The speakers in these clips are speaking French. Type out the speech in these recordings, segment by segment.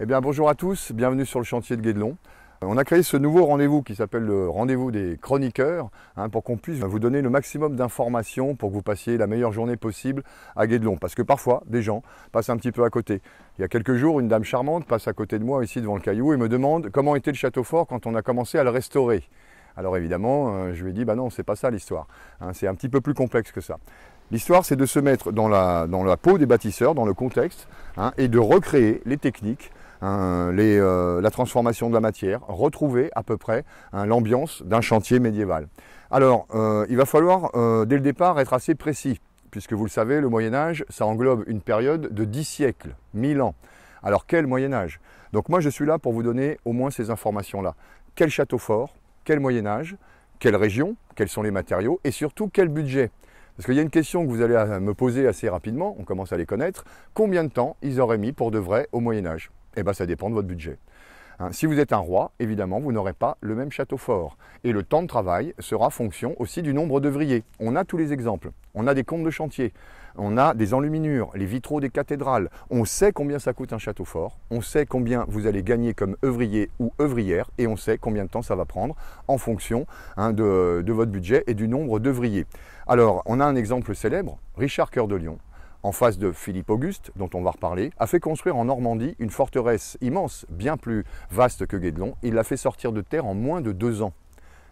Eh bien bonjour à tous, bienvenue sur le chantier de Guédelon. Euh, on a créé ce nouveau rendez-vous qui s'appelle le rendez-vous des chroniqueurs hein, pour qu'on puisse vous donner le maximum d'informations pour que vous passiez la meilleure journée possible à Guédelon. Parce que parfois, des gens passent un petit peu à côté. Il y a quelques jours, une dame charmante passe à côté de moi ici devant le caillou et me demande comment était le château fort quand on a commencé à le restaurer. Alors évidemment, euh, je lui ai dit, bah non, c'est pas ça l'histoire. Hein, c'est un petit peu plus complexe que ça. L'histoire, c'est de se mettre dans la, peau des bâtisseurs, dans le contexte, hein, et de recréer les techniques Hein, euh, la transformation de la matière, retrouver à peu près hein, l'ambiance d'un chantier médiéval. Alors, euh, il va falloir euh, dès le départ être assez précis, puisque vous le savez, le Moyen Âge, ça englobe une période de 10 siècles, 1000 ans. Alors quel Moyen Âge Donc moi je suis là pour vous donner au moins ces informations-là. Quel château fort Quel Moyen Âge Quelle région Quels sont les matériaux Et surtout quel budget parce qu'il y a une question que vous allez me poser assez rapidement, on commence à les connaître. Combien de temps ils auraient mis pour de vrai au Moyen Âge eh bien, ça dépend de votre budget. Hein, si vous êtes un roi, évidemment, vous n'aurez pas le même château fort. Et le temps de travail sera fonction aussi du nombre d'ouvriers. On a tous les exemples. On a des comptes de chantier, on a des enluminures, les vitraux des cathédrales. On sait combien ça coûte un château fort, on sait combien vous allez gagner comme œuvrier ou œuvrière, et on sait combien de temps ça va prendre en fonction hein, de, votre budget et du nombre d'ouvriers. Alors, on a un exemple célèbre, Richard Cœur de Lion en face de Philippe Auguste, dont on va reparler, a fait construire en Normandie une forteresse immense, bien plus vaste que Guédelon. Il l'a fait sortir de terre en moins de deux ans.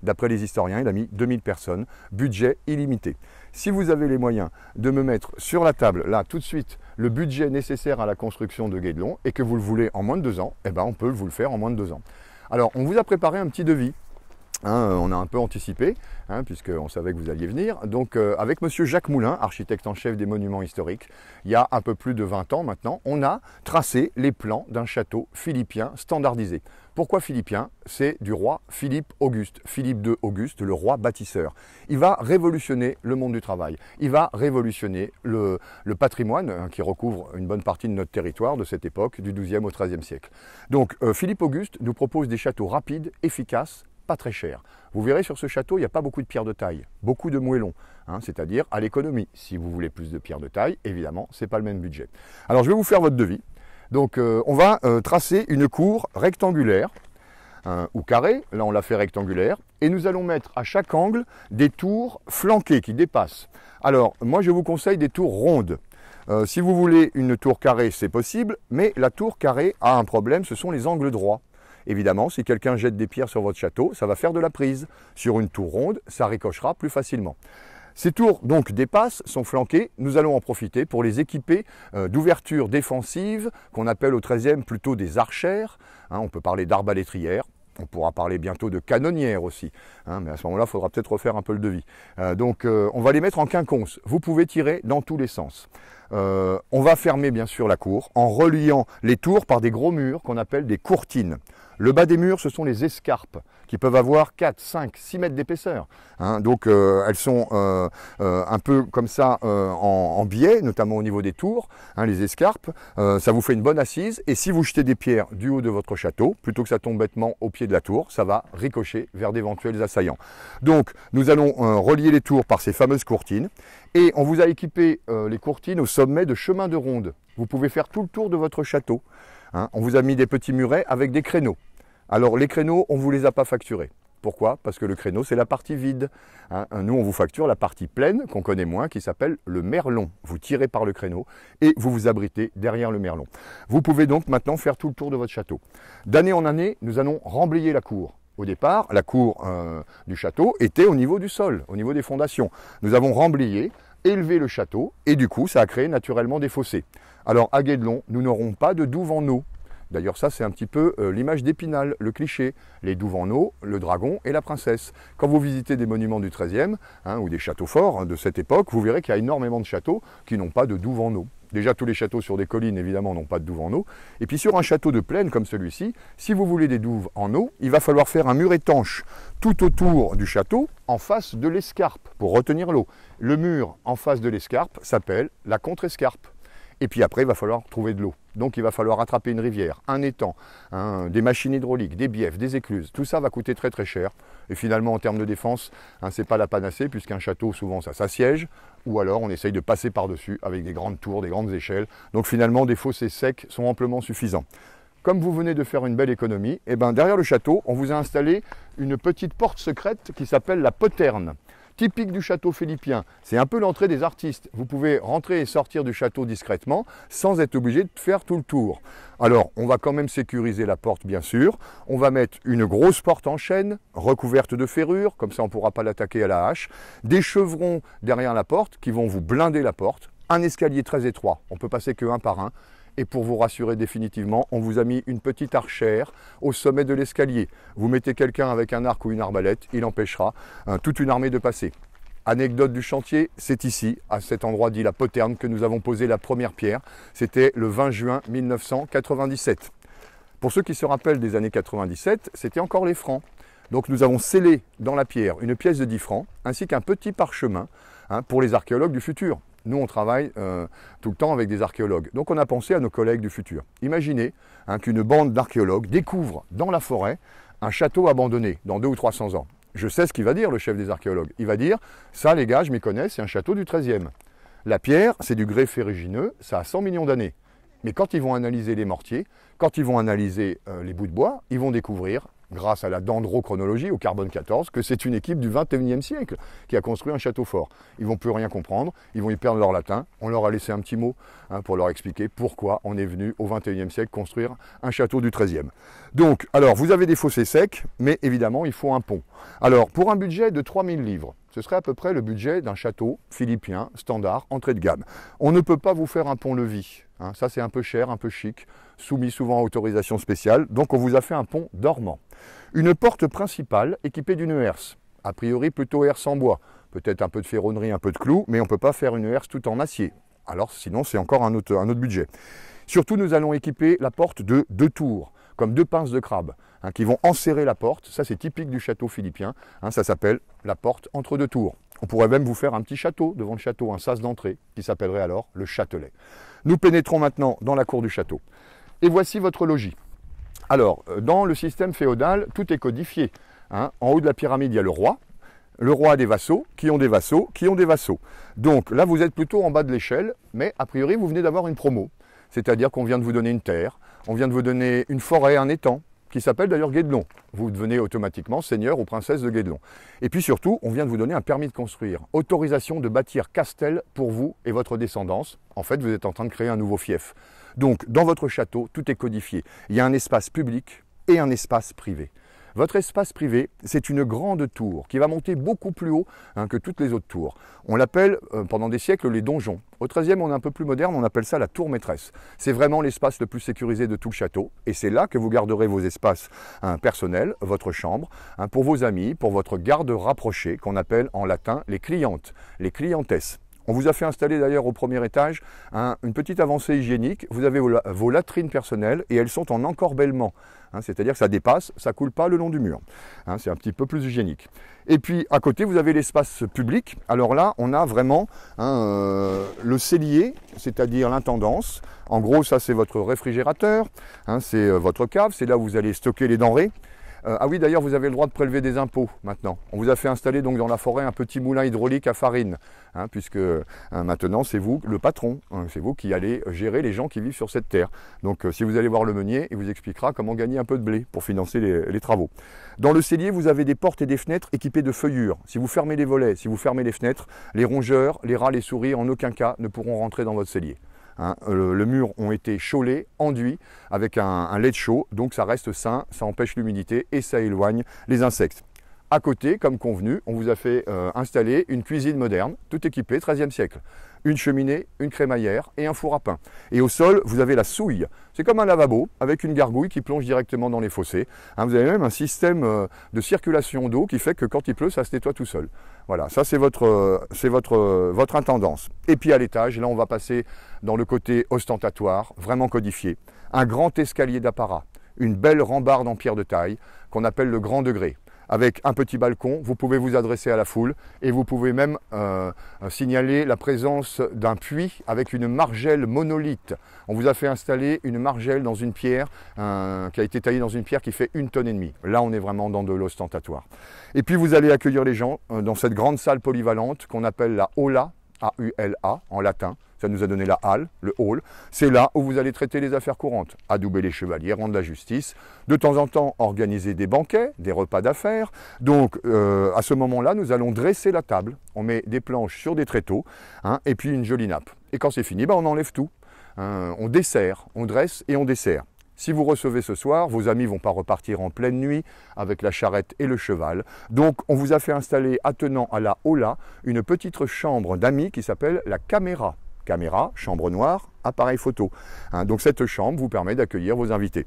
D'après les historiens, il a mis 2000 personnes, budget illimité. Si vous avez les moyens de me mettre sur la table, là, tout de suite, le budget nécessaire à la construction de Guédelon et que vous le voulez en moins de deux ans, eh ben, on peut vous le faire en moins de deux ans. Alors, on vous a préparé un petit devis Hein, euh, on a un peu anticipé, hein, puisqu'on savait que vous alliez venir. Donc, euh, avec M. Jacques Moulin, architecte en chef des monuments historiques, il y a un peu plus de 20 ans maintenant, on a tracé les plans d'un château philippien standardisé. Pourquoi philippien C'est du roi Philippe Auguste, Philippe II Auguste, le roi bâtisseur. Il va révolutionner le monde du travail, il va révolutionner le, patrimoine hein, qui recouvre une bonne partie de notre territoire de cette époque, du XIIe au 13e siècle. Donc euh, Philippe Auguste nous propose des châteaux rapides, efficaces, pas très cher. Vous verrez sur ce château, il n'y a pas beaucoup de pierres de taille, beaucoup de moellons, hein, c'est-à-dire à, l'économie. Si vous voulez plus de pierres de taille, évidemment, ce n'est pas le même budget. Alors je vais vous faire votre devis. Donc euh, on va euh, tracer une cour rectangulaire hein, ou carrée, là on l'a fait rectangulaire, et nous allons mettre à chaque angle des tours flanquées qui dépassent. Alors moi je vous conseille des tours rondes. Euh, si vous voulez une tour carrée, c'est possible, mais la tour carrée a un problème, ce sont les angles droits. Évidemment, si quelqu'un jette des pierres sur votre château, ça va faire de la prise. Sur une tour ronde, ça ricochera plus facilement. Ces tours donc dépassent, sont flanquées, nous allons en profiter pour les équiper euh, d'ouvertures défensives qu'on appelle au 13e plutôt des archères, hein, on peut parler d'arbalétrières, on pourra parler bientôt de canonnières aussi, hein, mais à ce moment-là, il faudra peut-être refaire un peu le devis. Euh, donc euh, on va les mettre en quinconce, vous pouvez tirer dans tous les sens. on va fermer bien sûr la cour en reliant les tours par des gros murs qu'on appelle des courtines. Le bas des murs, ce sont les escarpes qui peuvent avoir 4, 5, 6 mètres d'épaisseur. Hein. donc euh, elles sont euh, euh, un peu comme ça en, biais, notamment au niveau des tours, hein, les escarpes. ça vous fait une bonne assise. Et si vous jetez des pierres du haut de votre château, plutôt que ça tombe bêtement au pied de la tour, ça va ricocher vers d'éventuels assaillants. Donc nous allons relier les tours par ces fameuses courtines. Et on vous a équipé les courtines au sommet de chemins de ronde. Vous pouvez faire tout le tour de votre château. Hein. on vous a mis des petits murets avec des créneaux. Alors les créneaux, on ne vous les a pas facturés. Pourquoi Parce que le créneau, c'est la partie vide. Hein. Euh, nous, on vous facture la partie pleine, qu'on connaît moins, qui s'appelle le merlon. Vous tirez par le créneau et vous vous abritez derrière le merlon. Vous pouvez donc maintenant faire tout le tour de votre château. D'année en année, nous allons remblayer la cour. Au départ, la cour euh, du château était au niveau du sol, au niveau des fondations. Nous avons remblayé, élevé le château et du coup, ça a créé naturellement des fossés. Alors à Guédelon, nous n'aurons pas de douves en eau. D'ailleurs, ça, c'est un petit peu euh, l'image d'Épinal, le cliché. Les douves en eau, le dragon et la princesse. Quand vous visitez des monuments du XIIIe hein, ou des châteaux forts hein, de cette époque, vous verrez qu'il y a énormément de châteaux qui n'ont pas de douves en eau. Déjà, tous les châteaux sur des collines, évidemment, n'ont pas de douves en eau. Et puis, sur un château de plaine comme celui-ci, si vous voulez des douves en eau, il va falloir faire un mur étanche tout autour du château, en face de l'escarpe, pour retenir l'eau. Le mur en face de l'escarpe s'appelle la contre-escarpe. Et puis après, il va falloir trouver de l'eau. Donc il va falloir attraper une rivière, un étang, hein, des machines hydrauliques, des biefs, des écluses. Tout ça va coûter très très cher. Et finalement, en termes de défense, hein, c'est pas la panacée, puisqu'un château, souvent, ça s'assiège. Ou alors, on essaye de passer par-dessus avec des grandes tours, des grandes échelles. Donc finalement, des fossés secs sont amplement suffisants comme vous venez de faire une belle économie, et eh ben derrière le château, on vous a installé une petite porte secrète qui s'appelle la poterne typique du château philippien. C'est un peu l'entrée des artistes. Vous pouvez rentrer et sortir du château discrètement sans être obligé de faire tout le tour. Alors, on va quand même sécuriser la porte, bien sûr. On va mettre une grosse porte en chaîne, recouverte de ferrure, comme ça on ne pourra pas l'attaquer à la hache. Des chevrons derrière la porte qui vont vous blinder la porte. Un escalier très étroit, on peut passer que un par un. Et pour vous rassurer définitivement, on vous a mis une petite archère au sommet de l'escalier. Vous mettez quelqu'un avec un arc ou une arbalète, il empêchera hein, toute une armée de passer. Anecdote du chantier, c'est ici, à cet endroit dit la Poterne, que nous avons posé la première pierre. C'était le 20 juin 1997. Pour ceux qui se rappellent des années 97, c'était encore les francs. Donc nous avons scellé dans la pierre une pièce de 10 francs, ainsi qu'un petit parchemin hein, pour les archéologues du futur. Nous, on travaille euh, tout le temps avec des archéologues. Donc on a pensé à nos collègues du futur. Imaginez hein, qu'une bande d'archéologues découvre dans la forêt un château abandonné dans deux ou 300 ans. Je sais ce qu'il va dire, le chef des archéologues. Il va dire, ça les gars, je m'y connais, c'est un château du 13e. La pierre, c'est du grès ferrugineux, ça a 100 millions d'années. Mais quand ils vont analyser les mortiers, quand ils vont analyser euh, les bouts de bois, ils vont découvrir grâce à la dendrochronologie, au carbone 14, que c'est une équipe du 21e siècle qui a construit un château fort. Ils vont plus rien comprendre, ils vont y perdre leur latin. On leur a laissé un petit mot hein, pour leur expliquer pourquoi on est venu au 21e siècle construire un château du 13e. Donc, alors, vous avez des fossés secs, mais évidemment, il faut un pont. Alors, pour un budget de 3000 livres, ce serait à peu près le budget d'un château philippien standard, entrée de gamme. On ne peut pas vous faire un pont-levis Hein. ça, c'est un peu cher, un peu chic, soumis souvent à autorisation spéciale. Donc, on vous a fait un pont dormant. Une porte principale équipée d'une herse. A priori, plutôt herse en bois. Peut-être un peu de ferronnerie, un peu de clous, mais on ne peut pas faire une herse tout en acier. Alors, sinon, c'est encore un autre, budget. Surtout, nous allons équiper la porte de deux tours, comme deux pinces de crabe, hein, qui vont enserrer la porte. Ça, c'est typique du château philippien. Hein. ça s'appelle la porte entre deux tours. On pourrait même vous faire un petit château devant le château, un sas d'entrée, qui s'appellerait alors le Châtelet. Nous pénétrons maintenant dans la cour du château. Et voici votre logis. Alors, euh, dans le système féodal, tout est codifié. Hein. En haut de la pyramide, il y a le roi. Le roi a des vassaux, qui ont des vassaux, qui ont des vassaux. Donc là, vous êtes plutôt en bas de l'échelle, mais a priori, vous venez d'avoir une promo. C'est-à-dire qu'on vient de vous donner une terre, on vient de vous donner une forêt, un étang, qui s'appelle d'ailleurs Guédelon. Vous devenez automatiquement seigneur ou princesse de Guédelon. Et puis surtout, on vient de vous donner un permis de construire, autorisation de bâtir castel pour vous et votre descendance. En fait, vous êtes en train de créer un nouveau fief. Donc, dans votre château, tout est codifié. Il y a un espace public et un espace privé. Votre espace privé, c'est une grande tour qui va monter beaucoup plus haut hein, que toutes les autres tours. On l'appelle euh, pendant des siècles les donjons. Au 13 on est un peu plus moderne, on appelle ça la tour maîtresse. C'est vraiment l'espace le plus sécurisé de tout le château et c'est là que vous garderez vos espaces hein, personnels, votre chambre, hein, pour vos amis, pour votre garde rapprochée qu'on appelle en latin les clientes, les clientesses. On vous a fait installer d'ailleurs au premier étage une petite avancée hygiénique. Vous avez vos latrines personnelles et elles sont en encorbellement. Hein. C'est-à-dire que ça dépasse, ça coule pas le long du mur. Hein. c'est un petit peu plus hygiénique. Et puis à côté, vous avez l'espace public. Alors là, on a vraiment hein, euh, le cellier, c'est-à-dire l'intendance. En gros, ça c'est votre réfrigérateur, c'est euh, votre cave, c'est là où vous allez stocker les denrées. Euh, ah oui, d'ailleurs, vous avez le droit de prélever des impôts maintenant. On vous a fait installer donc dans la forêt un petit moulin hydraulique à farine, hein, puisque hein, maintenant c'est vous le patron, hein, c'est vous qui allez gérer les gens qui vivent sur cette terre. Donc euh, si vous allez voir le meunier, il vous expliquera comment gagner un peu de blé pour financer les, les travaux. Dans le cellier, vous avez des portes et des fenêtres équipées de feuillures. Si vous fermez les volets, si vous fermez les fenêtres, les rongeurs, les rats, les souris, en aucun cas ne pourront rentrer dans votre cellier. Hein. Le, mur ont été chaulés, enduits avec un, lait de chaud, donc ça reste sain, ça empêche l'humidité et ça éloigne les insectes. À côté, comme convenu, on vous a fait euh, installer une cuisine moderne, tout équipée, 13e siècle une cheminée, une crémaillère et un four à pain. Et au sol, vous avez la souille. C'est comme un lavabo avec une gargouille qui plonge directement dans les fossés. Hein, vous avez même un système euh, de circulation d'eau qui fait que quand il pleut, ça se nettoie tout seul. Voilà, ça c'est votre, euh, c'est votre, euh, votre intendance. Et puis à l'étage, là on va passer dans le côté ostentatoire, vraiment codifié. Un grand escalier d'apparat, une belle rambarde en pierre de taille qu'on appelle le grand degré avec un petit balcon. Vous pouvez vous adresser à la foule et vous pouvez même euh, signaler la présence d'un puits avec une margelle monolithe. On vous a fait installer une margelle dans une pierre euh, qui a été taillée dans une pierre qui fait une tonne et demie. Là, on est vraiment dans de l'ostentatoire. Et puis, vous allez accueillir les gens euh, dans cette grande salle polyvalente qu'on appelle la Aula, A-U-L-A en latin ça nous a donné la halle, le hall. C'est là où vous allez traiter les affaires courantes, adouber les chevaliers, rendre la justice, de temps en temps organiser des banquets, des repas d'affaires. Donc euh, à ce moment-là, nous allons dresser la table, on met des planches sur des tréteaux, hein, et puis une jolie nappe. Et quand c'est fini, ben, on enlève tout. Hein, on dessert, on dresse et on dessert. Si vous recevez ce soir, vos amis vont pas repartir en pleine nuit avec la charrette et le cheval. Donc, on vous a fait installer, attenant à la hola, une petite chambre d'amis qui s'appelle la caméra. Caméra, chambre noire, appareil photo. Hein, donc cette chambre vous permet d'accueillir vos invités.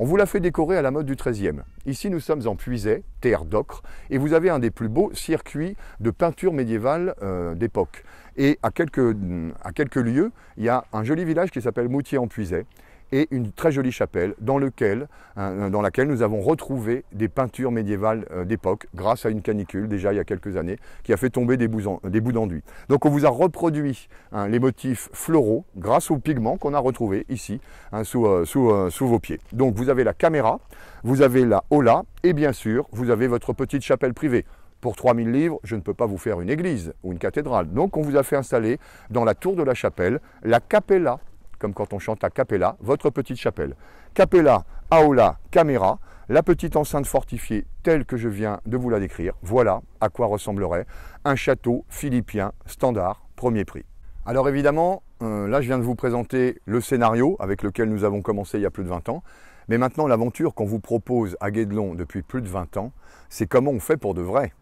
On vous l'a fait décorer à la mode du 13e. Ici, nous sommes en Puiset, terre d'ocre, et vous avez un des plus beaux circuits de peinture médiévale euh, d'époque. Et à quelques, à quelques lieux, il y a un joli village qui s'appelle Moutier-en-Puiset, et une très jolie chapelle dans, lequel, hein, euh, dans laquelle nous avons retrouvé des peintures médiévales euh, d'époque grâce à une canicule déjà il y a quelques années qui a fait tomber des, des bouts d'enduit. Donc on vous a reproduit hein, les motifs floraux grâce aux pigments qu'on a retrouvés ici hein, sous, euh, sous, vos pieds. Donc vous avez la caméra, vous avez la hola et bien sûr vous avez votre petite chapelle privée. Pour 3000 livres, je ne peux pas vous faire une église ou une cathédrale. Donc on vous a fait installer dans la tour de la chapelle la capella comme quand on chante à Capella, votre petite chapelle. Capella, Aola, camera, la petite enceinte fortifiée telle que je viens de vous la décrire. Voilà à quoi ressemblerait un château philippien standard, premier prix. Alors évidemment, euh, là je viens de vous présenter le scénario avec lequel nous avons commencé il y a plus de 20 ans. Mais maintenant, l'aventure qu'on vous propose à Guédelon depuis plus de 20 ans, c'est comment on fait pour de vrai.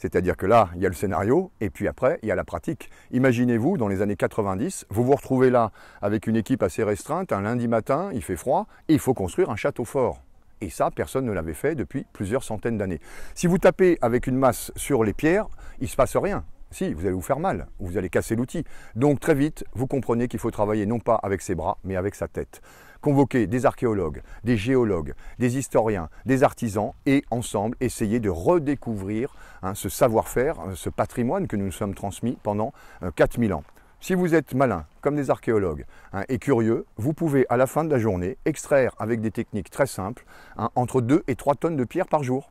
C'est-à-dire que là, il y a le scénario et puis après, il y a la pratique. Imaginez-vous, dans les années 90, vous vous retrouvez là avec une équipe assez restreinte, un lundi matin, il fait froid et il faut construire un château fort. Et ça, personne ne l'avait fait depuis plusieurs centaines d'années. Si vous tapez avec une masse sur les pierres, il ne se passe rien. Si, vous allez vous faire mal, vous allez casser l'outil. Donc très vite, vous comprenez qu'il faut travailler non pas avec ses bras, mais avec sa tête convoquer des archéologues, des géologues, des historiens, des artisans et ensemble essayer de redécouvrir hein, ce savoir-faire, euh, ce patrimoine que nous nous sommes transmis pendant 4000 euh, ans. Si vous êtes malin, comme des archéologues, hein, et curieux, vous pouvez à la fin de la journée extraire avec des techniques très simples hein, entre 2 et 3 tonnes de pierre par jour.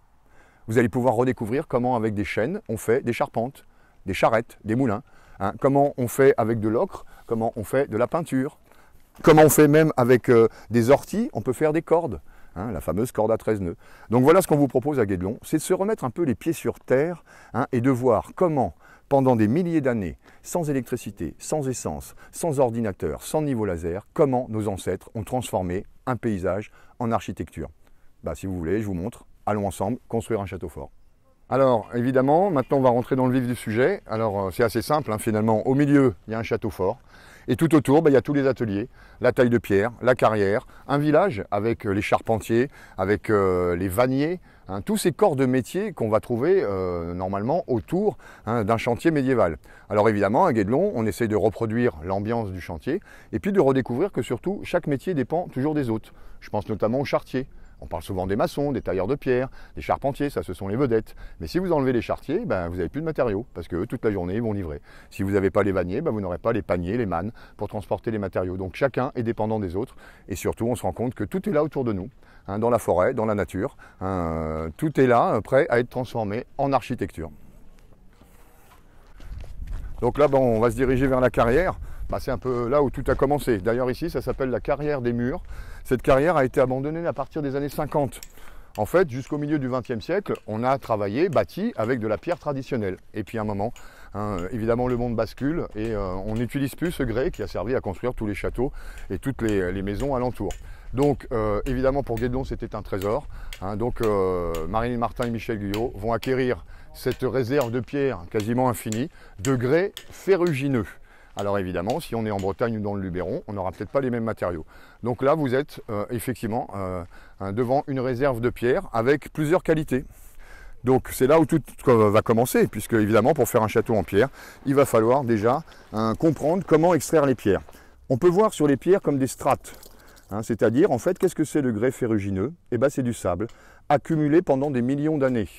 Vous allez pouvoir redécouvrir comment avec des chaînes on fait des charpentes, des charrettes, des moulins, comment on fait avec de l'ocre, comment on fait de la peinture, comme on fait même avec euh, des orties, on peut faire des cordes, hein, la fameuse corde à 13 nœuds. Donc voilà ce qu'on vous propose à Guédelon, c'est de se remettre un peu les pieds sur terre hein, et de voir comment, pendant des milliers d'années, sans électricité, sans essence, sans ordinateur, sans niveau laser, comment nos ancêtres ont transformé un paysage en architecture. Bah, si vous voulez, je vous montre, allons ensemble construire un château fort. Alors évidemment, maintenant on va rentrer dans le vif du sujet. Alors euh, c'est assez simple, hein, finalement, au milieu, il y a un château fort. Et tout autour, ben, il y a tous les ateliers, la taille de pierre, la carrière, un village avec euh, les charpentiers, avec euh, les vanniers, hein, tous ces corps de métier qu'on va trouver euh, normalement autour hein, d'un chantier médiéval. Alors évidemment, à Guédelon, on essaye de reproduire l'ambiance du chantier et puis de redécouvrir que surtout, chaque métier dépend toujours des autres. Je pense notamment au chartiers, on parle souvent des maçons, des tailleurs de pierre, des charpentiers, ça ce sont les vedettes. Mais si vous enlevez les chartiers, ben, vous n'avez plus de matériaux, parce que toute la journée, ils vont livrer. Si vous n'avez pas les vanniers, ben, vous n'aurez pas les paniers, les mannes pour transporter les matériaux. Donc chacun est dépendant des autres. Et surtout, on se rend compte que tout est là autour de nous, hein, dans la forêt, dans la nature. Hein, tout est là, euh, prêt à être transformé en architecture. Donc là, ben, on va se diriger vers la carrière. Bah, c'est un peu là où tout a commencé. D'ailleurs ici, ça s'appelle la carrière des murs. Cette carrière a été abandonnée à partir des années 50. En fait, jusqu'au milieu du XXe siècle, on a travaillé, bâti avec de la pierre traditionnelle. Et puis à un moment, hein, évidemment, le monde bascule et euh, on n'utilise plus ce grès qui a servi à construire tous les châteaux et toutes les, maisons alentour. Donc, euh, évidemment, pour Guédon, c'était un trésor. Hein. donc, euh, Marine Martin et Michel Guyot vont acquérir cette réserve de pierre quasiment infinie de grès ferrugineux. Alors évidemment, si on est en Bretagne ou dans le Luberon, on n'aura peut-être pas les mêmes matériaux. Donc là, vous êtes euh, effectivement euh, devant une réserve de pierres avec plusieurs qualités. Donc c'est là où tout va commencer, puisque évidemment, pour faire un château en pierre, il va falloir déjà hein, comprendre comment extraire les pierres. On peut voir sur les pierres comme des strates. Hein, c'est-à-dire, en fait, qu'est-ce que c'est le grès ferrugineux Eh bien, c'est du sable accumulé pendant des millions d'années.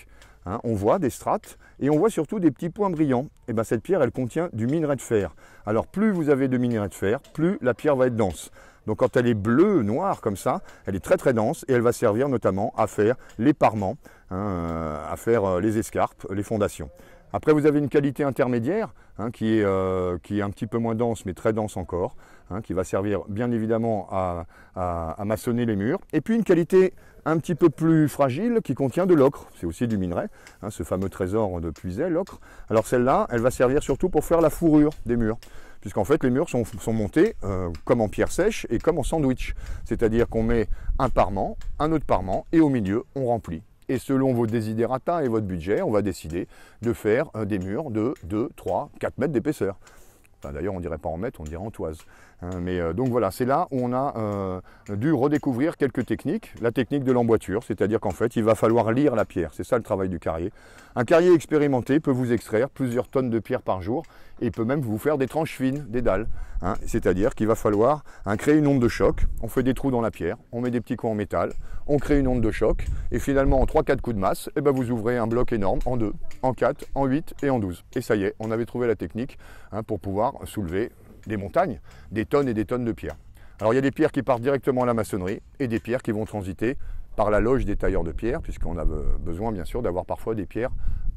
Hein, on voit des strates et on voit surtout des petits points brillants. Et eh ben, cette pierre, elle contient du minerai de fer. Alors plus vous avez de minerai de fer, plus la pierre va être dense. Donc quand elle est bleue, noire comme ça, elle est très très dense et elle va servir notamment à faire les parements, hein, euh, à faire euh, les escarpes, les fondations. Après, vous avez une qualité intermédiaire hein, euh, qui, est, un petit peu moins dense, mais très dense encore, qui va servir bien évidemment à, à, maçonner les murs. Et puis une qualité un petit peu plus fragile qui contient de l'ocre. C'est aussi du minerai, hein, ce fameux trésor de puiset, l'ocre. Alors celle-là, elle va servir surtout pour faire la fourrure des murs puisqu'en fait les murs sont, montés euh, comme en pierre sèche et comme en sandwich. C'est-à-dire qu'on met un parement, un autre parement, et au milieu, on remplit. Et selon vos désiderata et votre budget, on va décider de faire euh, des murs de 2, 3, 4 mètres d'épaisseur. D'ailleurs, on dirait pas en mètres, on dirait en toise. Hein, mais euh, donc voilà, c'est là où on a euh, dû redécouvrir quelques techniques. La technique de l'emboîture, c'est-à-dire qu'en fait, il va falloir lire la pierre. C'est ça le travail du carrier. Un carrier expérimenté peut vous extraire plusieurs tonnes de pierre par jour et peut même vous faire des tranches fines, des dalles. Hein, c'est-à-dire qu'il va falloir hein, créer une onde de choc. On fait des trous dans la pierre, on met des petits coins en métal, on crée une onde de choc et finalement en 3-4 coups de masse, eh ben, vous ouvrez un bloc énorme en 2, en 4, en 8 et en 12. Et ça y est, on avait trouvé la technique pour pouvoir soulever des montagnes, des tonnes et des tonnes de pierres. Alors il y a des pierres qui partent directement à la maçonnerie et des pierres qui vont transiter par la loge des tailleurs de pierre, puisqu'on a besoin bien sûr d'avoir parfois des pierres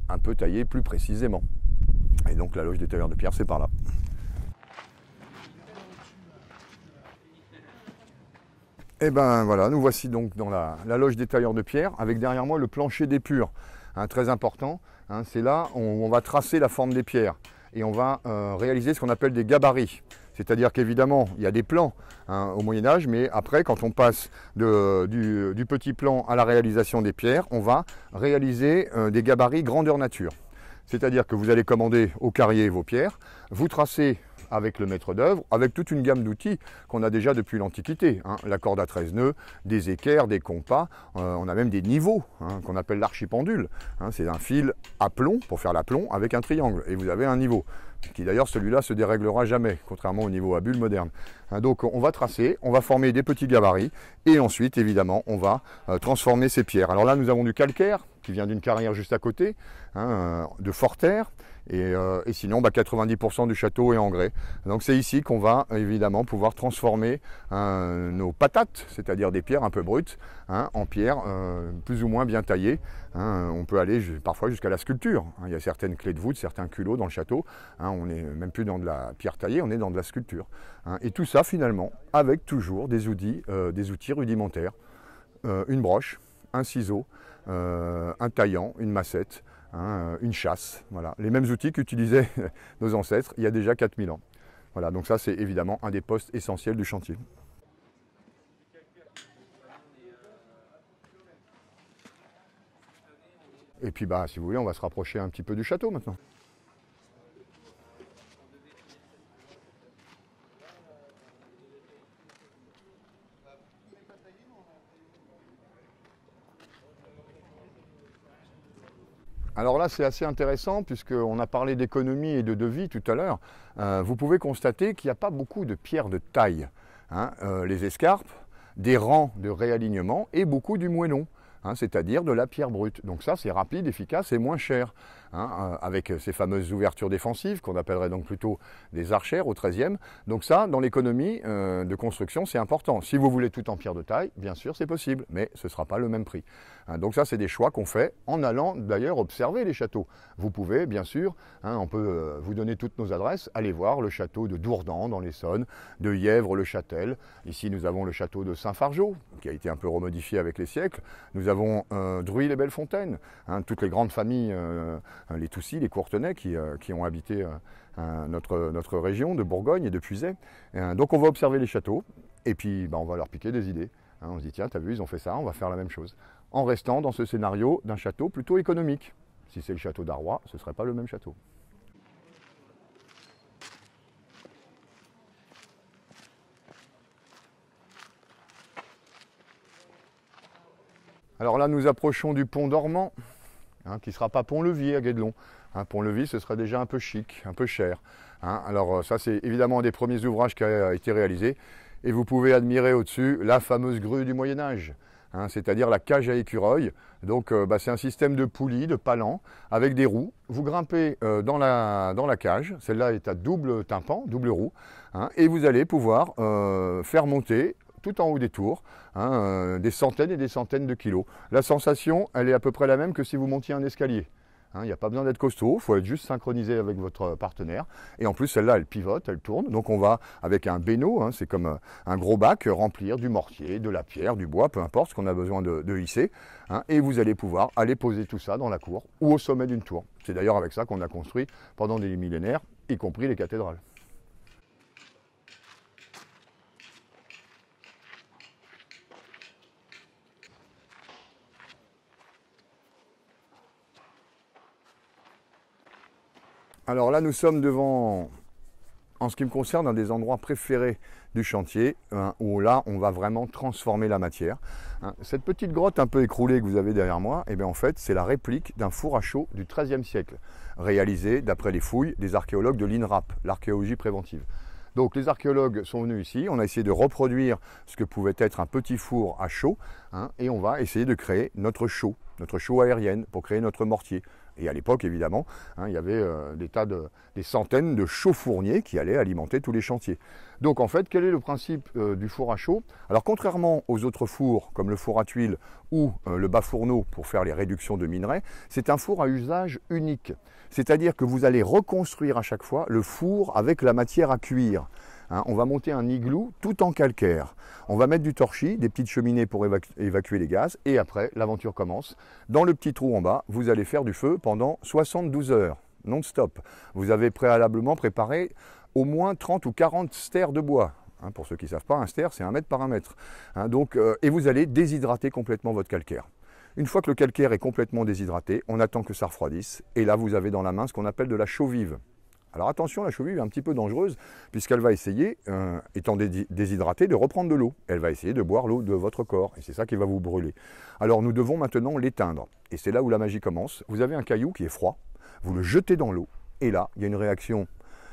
un peu taillées plus précisément. Et donc la loge des tailleurs de pierre, c'est par là. Et eh ben voilà, nous voici donc dans la, loge des tailleurs de pierre, avec derrière moi le plancher des purs, hein, très important. Hein. c'est là où on va tracer la forme des pierres et on va euh, réaliser ce qu'on appelle des gabarits. C'est-à-dire qu'évidemment, il y a des plans hein, au Moyen Âge, mais après, quand on passe du, petit plan à la réalisation des pierres, on va réaliser euh, des gabarits grandeur nature. C'est-à-dire que vous allez commander au carrier vos pierres, vous tracez avec le maître d'œuvre, avec toute une gamme d'outils qu'on a déjà depuis l'Antiquité. Hein. La corde à 13 nœuds, des équerres, des compas, euh, on a même des niveaux hein, qu'on appelle l'archipendule. Hein. C'est un fil à plomb pour faire l'aplomb, avec un triangle et vous avez un niveau qui d'ailleurs celui-là se déréglera jamais, contrairement au niveau à bulle moderne. donc on va tracer, on va former des petits gabarits, et ensuite évidemment on va euh, transformer ces pierres. Alors là nous avons du calcaire qui vient d'une carrière juste à côté, de Forterre, euh, et, sinon, 90% bah, du château est en grès. Donc c'est ici qu'on va évidemment pouvoir transformer hein, nos patates, c'est-à-dire des pierres un peu brutes, hein, en pierres euh, plus ou moins bien taillées. Hein. On peut aller parfois jusqu'à la sculpture. Il y a certaines clés de voûte, certains culots dans le château. on n'est même plus dans de la pierre taillée, on est dans de la sculpture. Et tout ça finalement avec toujours des outils, euh, des outils rudimentaires. une broche, un ciseau, un taillant, une massette. Hein, euh, une chasse. Voilà. Les mêmes outils qu'utilisaient nos ancêtres il y a déjà 4000 ans. Voilà, donc ça c'est évidemment un des postes essentiels du chantier. Et puis bah si vous voulez on va se rapprocher un petit peu du château maintenant. Alors là, c'est assez intéressant puisqu'on a parlé d'économie et de devis tout à l'heure. Euh, vous pouvez constater qu'il n'y a pas beaucoup de pierres de taille. Hein. Euh, les escarpes, des rangs de réalignement et beaucoup du moellon. Hein, c'est-à-dire de la pierre brute. Donc ça, c'est rapide, efficace et moins cher, hein, euh, avec ces fameuses ouvertures défensives qu'on appellerait donc plutôt des archères au 13e. Donc ça, dans l'économie de construction, c'est important. Si vous voulez tout en pierre de taille, bien sûr, c'est possible, mais ce ne sera pas le même prix. Hein, donc ça, c'est des choix qu'on fait en allant d'ailleurs observer les châteaux. Vous pouvez, bien sûr, hein, on peut euh, vous donner toutes nos adresses, aller voir le château de Dourdan dans l'Essonne, de Yèvre, le Châtel. Ici, nous avons le château de Saint-Fargeau, qui a été un peu remodifié avec les siècles. Nous avons euh, Druy les belles hein, toutes les grandes familles, euh, les Toussis, les Courtenay, qui, ont habité hein, notre, région de Bourgogne et de Puisaye. donc on va observer les châteaux, et puis bah, on va leur piquer des idées on se dit, tiens, t'as vu, ils ont fait ça, on va faire la même chose en restant dans ce scénario d'un château plutôt économique. Si c'est le château d'Arrois, ce ne serait pas le même château. Alors là, nous approchons du pont dormant, hein, qui ne sera pas pont-levis à Guédelon. Un hein, pont-levis, ce serait déjà un peu chic, un peu cher. Hein. Alors euh, ça, c'est évidemment un des premiers ouvrages qui a été réalisé. Et vous pouvez admirer au-dessus la fameuse grue du Moyen Âge. Hein, c'est-à-dire la cage à écureuil. Donc euh, bah, c'est un système de poulies, de palans, avec des roues. Vous grimpez euh, dans, la, cage, celle-là est à double tympan, double roue, hein, et vous allez pouvoir euh, faire monter tout en haut des tours, hein, des centaines et des centaines de kilos. La sensation, elle est à peu près la même que si vous montiez un escalier. Hein, il n'y a pas besoin d'être costaud, il faut être juste synchronisé avec votre partenaire. Et en plus, celle-là, elle pivote, elle tourne. Donc on va, avec un bénot, hein, c'est comme euh, un gros bac, remplir du mortier, de la pierre, du bois, peu importe ce qu'on a besoin de, lisser, hisser. Hein, et vous allez pouvoir aller poser tout ça dans la cour ou au sommet d'une tour. C'est d'ailleurs avec ça qu'on a construit pendant des millénaires, y compris les cathédrales. Alors là, nous sommes devant, en ce qui me concerne, un des endroits préférés du chantier, hein, où là, on va vraiment transformer la matière. Hein. cette petite grotte un peu écroulée que vous avez derrière moi, et eh bien, en fait, c'est la réplique d'un four à chaud du XIIIe siècle, réalisé d'après les fouilles des archéologues de l'INRAP, l'archéologie préventive. Donc les archéologues sont venus ici, on a essayé de reproduire ce que pouvait être un petit four à chaud, hein, et on va essayer de créer notre chaud, notre chaux aérienne, pour créer notre mortier. Et à l'époque, évidemment, hein, il y avait euh, des tas de, des centaines de chauffourniers qui allaient alimenter tous les chantiers. Donc en fait, quel est le principe euh, du four à chaud Alors contrairement aux autres fours, comme le four à tuiles ou euh, le bas fourneau pour faire les réductions de minerais, c'est un four à usage unique. C'est-à-dire que vous allez reconstruire à chaque fois le four avec la matière à cuire. Hein. on va monter un igloo tout en calcaire. On va mettre du torchis, des petites cheminées pour évacuer les gaz, et après, l'aventure commence. Dans le petit trou en bas, vous allez faire du feu pendant 72 heures, non-stop. Vous avez préalablement préparé au moins 30 ou 40 stères de bois. Hein. pour ceux qui ne savent pas, un stère, c'est un mètre par un mètre. Hein. Euh, et vous allez déshydrater complètement votre calcaire. Une fois que le calcaire est complètement déshydraté, on attend que ça refroidisse. Et là, vous avez dans la main ce qu'on appelle de la chaux vive. Alors attention, la cheville est un petit peu dangereuse puisqu'elle va essayer, euh, étant déshydratée, de reprendre de l'eau. Elle va essayer de boire l'eau de votre corps et c'est ça qui va vous brûler. Alors nous devons maintenant l'éteindre. Et c'est là où la magie commence. Vous avez un caillou qui est froid, vous le jetez dans l'eau et là, il y a une réaction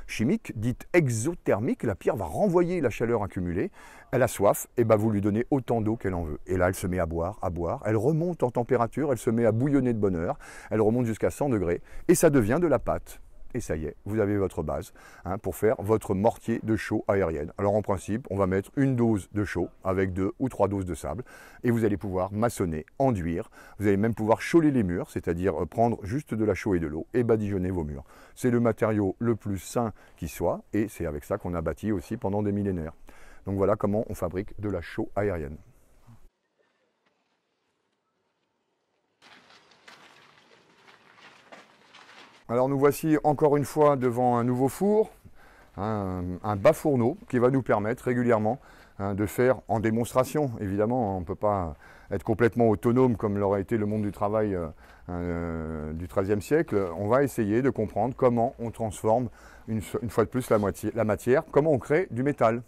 chimique dite exothermique. La pierre va renvoyer la chaleur accumulée. Elle a soif, et ben vous lui donnez autant d'eau qu'elle en veut. Et là, elle se met à boire, à boire. Elle remonte en température, elle se met à bouillonner de bonheur. Elle remonte jusqu'à 100 degrés et ça devient de la pâte et ça y est, vous avez votre base hein, pour faire votre mortier de chaux aérienne. Alors en principe, on va mettre une dose de chaux avec deux ou trois doses de sable et vous allez pouvoir maçonner, enduire, vous allez même pouvoir choler les murs, c'est-à-dire euh, prendre juste de la chaux et de l'eau et badigeonner vos murs. C'est le matériau le plus sain qui soit et c'est avec ça qu'on a bâti aussi pendant des millénaires. Donc voilà comment on fabrique de la chaux aérienne. Alors nous voici encore une fois devant un nouveau four, un, bas fourneau qui va nous permettre régulièrement hein, de faire en démonstration. Évidemment, hein, on ne peut pas être complètement autonome comme l'aurait été le monde du travail euh, euh, du XIIIe siècle. On va essayer de comprendre comment on transforme une, fois de plus la matière, comment on crée du métal.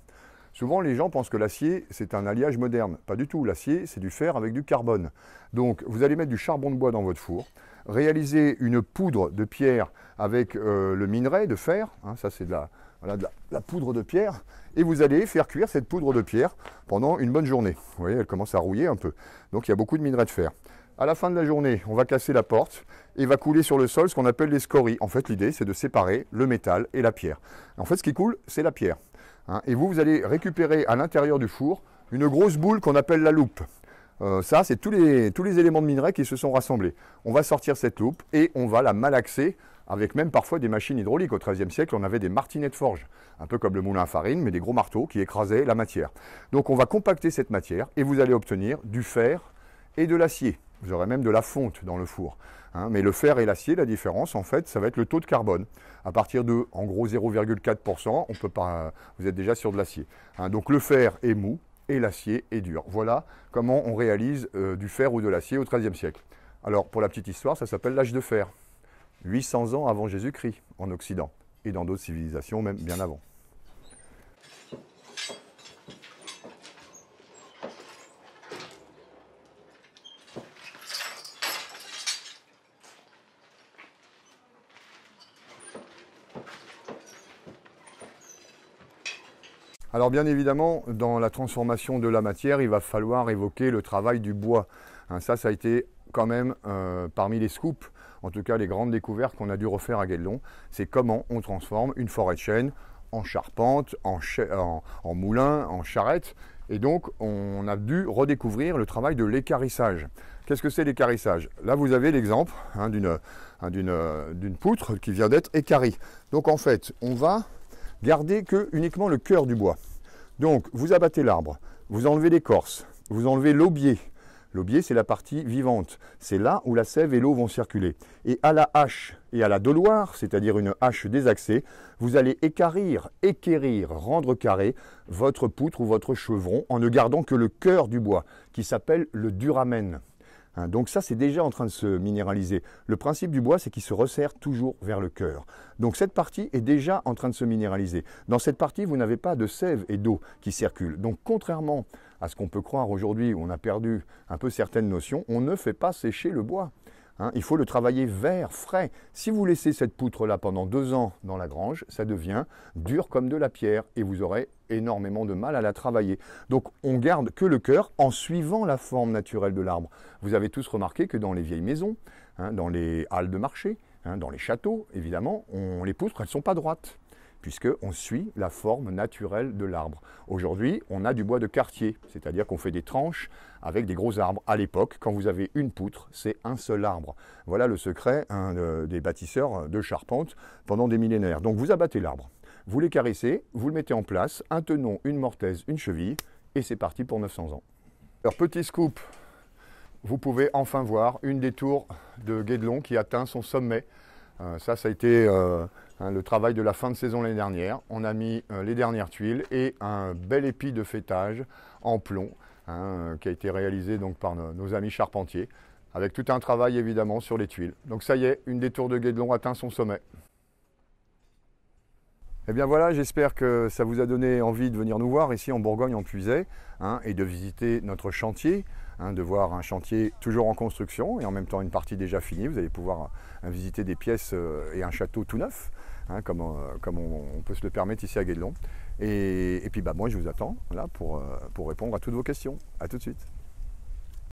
Souvent, les gens pensent que l'acier, c'est un alliage moderne. Pas du tout. L'acier, c'est du fer avec du carbone. Donc, vous allez mettre du charbon de bois dans votre four réaliser une poudre de pierre avec euh, le minerai de fer, hein, ça c'est de, la, poudre de pierre, et vous allez faire cuire cette poudre de pierre pendant une bonne journée. Vous voyez, elle commence à rouiller un peu, donc il y a beaucoup de minerai de fer. À la fin de la journée, on va casser la porte et va couler sur le sol ce qu'on appelle les scories. En fait, l'idée, c'est de séparer le métal et la pierre. En fait, ce qui coule, c'est la pierre. Hein. et vous, vous allez récupérer à l'intérieur du four une grosse boule qu'on appelle la loupe. Euh, ça, c'est tous les, éléments de minerai qui se sont rassemblés. On va sortir cette loupe et on va la malaxer avec même parfois des machines hydrauliques. Au XIIIe siècle, on avait des martinets de forge, un peu comme le moulin à farine, mais des gros marteaux qui écrasaient la matière. Donc on va compacter cette matière et vous allez obtenir du fer et de l'acier. Vous aurez même de la fonte dans le four. Hein. mais le fer et l'acier, la différence, en fait, ça va être le taux de carbone. À partir de, en gros, 0,4%, on peut pas, vous êtes déjà sur de l'acier. Hein. donc le fer est mou, et l'acier est dur. Voilà comment on réalise euh, du fer ou de l'acier au XIIIe siècle. Alors, pour la petite histoire, ça s'appelle l'âge de fer. 800 ans avant Jésus-Christ, en Occident, et dans d'autres civilisations même bien avant. Alors bien évidemment, dans la transformation de la matière, il va falloir évoquer le travail du bois. Hein, ça, ça a été quand même euh, parmi les scoops, en tout cas les grandes découvertes qu'on a dû refaire à Guédelon, c'est comment on transforme une forêt de chêne en charpente, en, en moulin, en charrette. Et donc, on a dû redécouvrir le travail de l'écarissage. Qu'est-ce que c'est l'écarissage Là, vous avez l'exemple hein, hein, euh, d'une poutre qui vient d'être écarie. Donc, en fait, on va Gardez que uniquement le cœur du bois. Donc, vous abattez l'arbre, vous enlevez l'écorce, vous enlevez l'aubier. L'aubier, c'est la partie vivante. C'est là où la sève et l'eau vont circuler. Et à la hache et à la doloire, c'est-à-dire une hache désaxée, vous allez écarir, équérir, rendre carré votre poutre ou votre chevron en ne gardant que le cœur du bois, qui s'appelle le duramen. Hein, donc ça, c'est déjà en train de se minéraliser. Le principe du bois, c'est qu'il se resserre toujours vers le cœur. Donc cette partie est déjà en train de se minéraliser. Dans cette partie, vous n'avez pas de sève et d'eau qui circulent. Donc contrairement à ce qu'on peut croire aujourd'hui, où on a perdu un peu certaines notions, on ne fait pas sécher le bois. Hein, il faut le travailler vert, frais. Si vous laissez cette poutre-là pendant deux ans dans la grange, ça devient dur comme de la pierre et vous aurez énormément de mal à la travailler. Donc on garde que le cœur en suivant la forme naturelle de l'arbre. Vous avez tous remarqué que dans les vieilles maisons, hein, dans les halles de marché, hein, dans les châteaux, évidemment, on, les poutres, elles ne sont pas droites puisqu'on suit la forme naturelle de l'arbre. Aujourd'hui, on a du bois de quartier, c'est-à-dire qu'on fait des tranches avec des gros arbres. À l'époque, quand vous avez une poutre, c'est un seul arbre. Voilà le secret hein, des bâtisseurs de charpente pendant des millénaires. Donc vous abattez l'arbre, vous les caressez, vous le mettez en place, un tenon, une mortaise, une cheville, et c'est parti pour 900 ans. Alors petit scoop, vous pouvez enfin voir une des tours de Guédelon qui atteint son sommet. Euh, ça, ça a été euh, hein, le travail de la fin de saison l'année dernière. On a mis euh, les dernières tuiles et un bel épi de fêtage en plomb hein, qui a été réalisé donc, par nos, nos amis charpentiers avec tout un travail évidemment sur les tuiles. Donc ça y est, une des tours de Guédelon atteint son sommet. Eh bien voilà, j'espère que ça vous a donné envie de venir nous voir ici en Bourgogne, en Puisay, hein, et de visiter notre chantier, hein, de voir un chantier toujours en construction et en même temps une partie déjà finie. Vous allez pouvoir euh, visiter des pièces euh, et un château tout neuf, hein, comme, euh, on, peut se le permettre ici à Guédelon. Et, puis bah, moi, je vous attends là, pour, pour répondre à toutes vos questions. A tout de suite.